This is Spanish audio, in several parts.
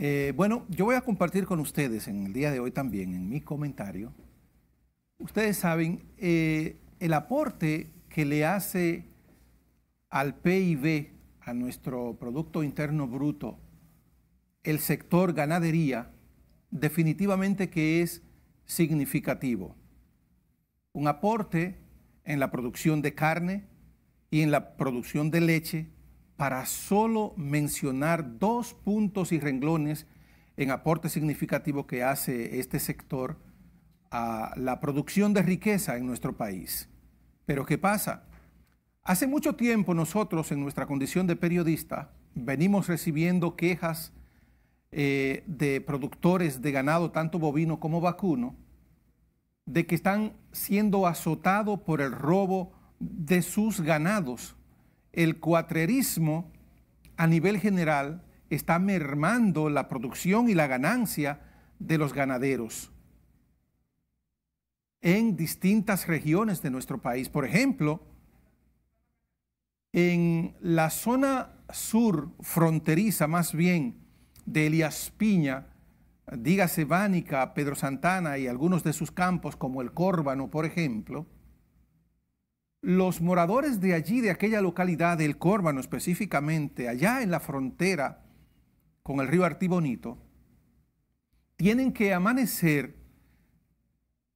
Eh, bueno, yo voy a compartir con ustedes en el día de hoy también, en mi comentario, ustedes saben eh, el aporte que le hace al PIB, a nuestro Producto Interno Bruto, el sector ganadería, definitivamente que es significativo. Un aporte en la producción de carne y en la producción de leche para solo mencionar dos puntos y renglones en aporte significativo que hace este sector a la producción de riqueza en nuestro país. Pero ¿qué pasa? Hace mucho tiempo nosotros en nuestra condición de periodista venimos recibiendo quejas eh, de productores de ganado, tanto bovino como vacuno, de que están siendo azotados por el robo de sus ganados el cuatrerismo a nivel general está mermando la producción y la ganancia de los ganaderos en distintas regiones de nuestro país. Por ejemplo, en la zona sur fronteriza más bien de Elías Piña, dígase Vánica, Pedro Santana y algunos de sus campos como el Córbano, por ejemplo, los moradores de allí, de aquella localidad, del Córbano específicamente, allá en la frontera con el río Artibonito, tienen que amanecer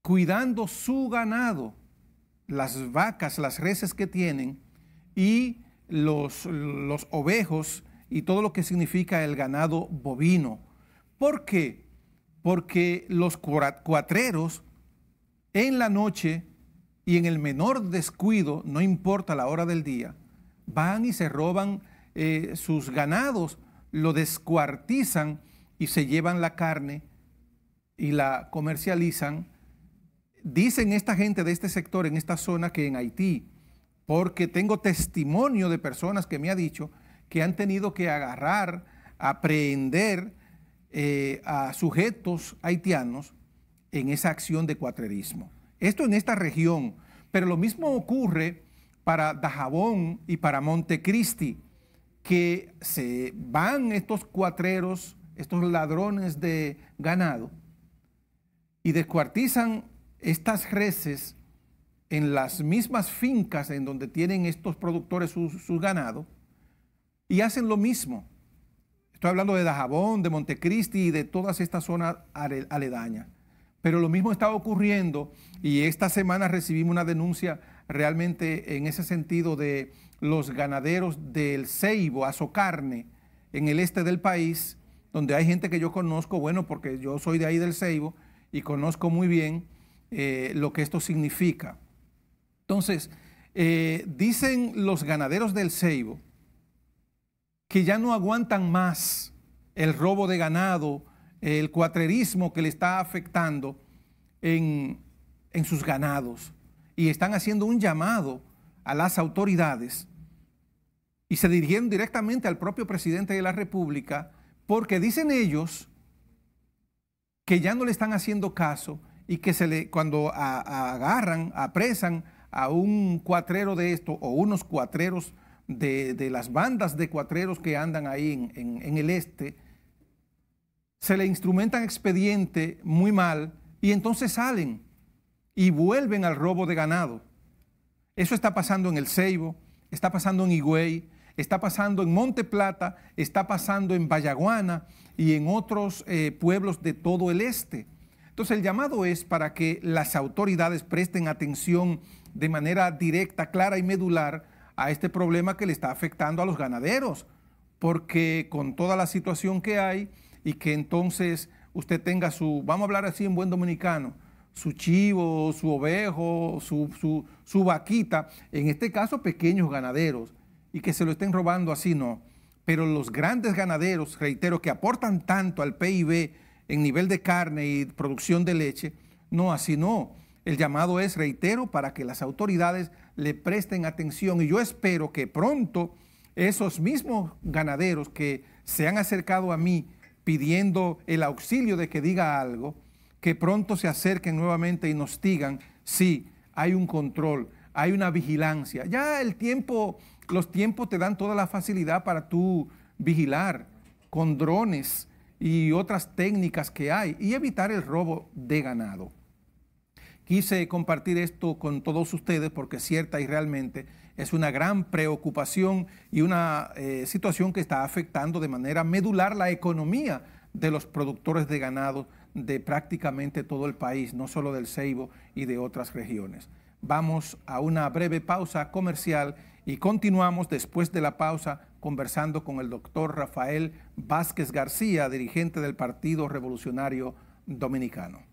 cuidando su ganado, las vacas, las reses que tienen y los, los ovejos y todo lo que significa el ganado bovino. ¿Por qué? Porque los cuatreros en la noche y en el menor descuido, no importa la hora del día, van y se roban eh, sus ganados, lo descuartizan y se llevan la carne y la comercializan. Dicen esta gente de este sector, en esta zona, que en Haití, porque tengo testimonio de personas que me ha dicho que han tenido que agarrar, aprehender eh, a sujetos haitianos en esa acción de cuatrerismo. Esto en esta región. Pero lo mismo ocurre para Dajabón y para Montecristi, que se van estos cuatreros, estos ladrones de ganado, y descuartizan estas reses en las mismas fincas en donde tienen estos productores su, su ganado, y hacen lo mismo. Estoy hablando de Dajabón, de Montecristi y de todas estas zonas aledañas. Pero lo mismo estaba ocurriendo y esta semana recibimos una denuncia realmente en ese sentido de los ganaderos del Ceibo, Azocarne, en el este del país, donde hay gente que yo conozco, bueno, porque yo soy de ahí del Ceibo y conozco muy bien eh, lo que esto significa. Entonces, eh, dicen los ganaderos del Ceibo que ya no aguantan más el robo de ganado, el cuatrerismo que le está afectando en, sus ganados. Y están haciendo un llamado a las autoridades y se dirigieron directamente al propio presidente de la República porque dicen ellos que ya no le están haciendo caso y que se le, cuando agarran, apresan a un cuatrero de esto o unos cuatreros de, las bandas de cuatreros que andan ahí en el este, se le instrumentan expediente muy mal y entonces salen y vuelven al robo de ganado. Eso está pasando en El Ceibo, está pasando en Higüey, está pasando en Monte Plata, está pasando en Vallaguana y en otros eh, pueblos de todo el este. Entonces el llamado es para que las autoridades presten atención de manera directa, clara y medular a este problema que le está afectando a los ganaderos, porque con toda la situación que hay, y que entonces usted tenga su, vamos a hablar así en buen dominicano, su chivo, su ovejo, su, vaquita, en este caso pequeños ganaderos, y que se lo estén robando así, no. Pero los grandes ganaderos, reitero, que aportan tanto al PIB en nivel de carne y producción de leche, no, así no. El llamado es, reitero, para que las autoridades le presten atención y yo espero que pronto esos mismos ganaderos que se han acercado a mí pidiendo el auxilio de que diga algo, que pronto se acerquen nuevamente y nos digan, sí, hay un control, hay una vigilancia. Ya el tiempo, los tiempos te dan toda la facilidad para tú vigilar con drones y otras técnicas que hay y evitar el robo de ganado. Quise compartir esto con todos ustedes porque cierta y realmente es una gran preocupación y una eh, situación que está afectando de manera medular la economía de los productores de ganado de prácticamente todo el país, no solo del Ceibo y de otras regiones. Vamos a una breve pausa comercial y continuamos después de la pausa conversando con el doctor Rafael Vázquez García, dirigente del Partido Revolucionario Dominicano.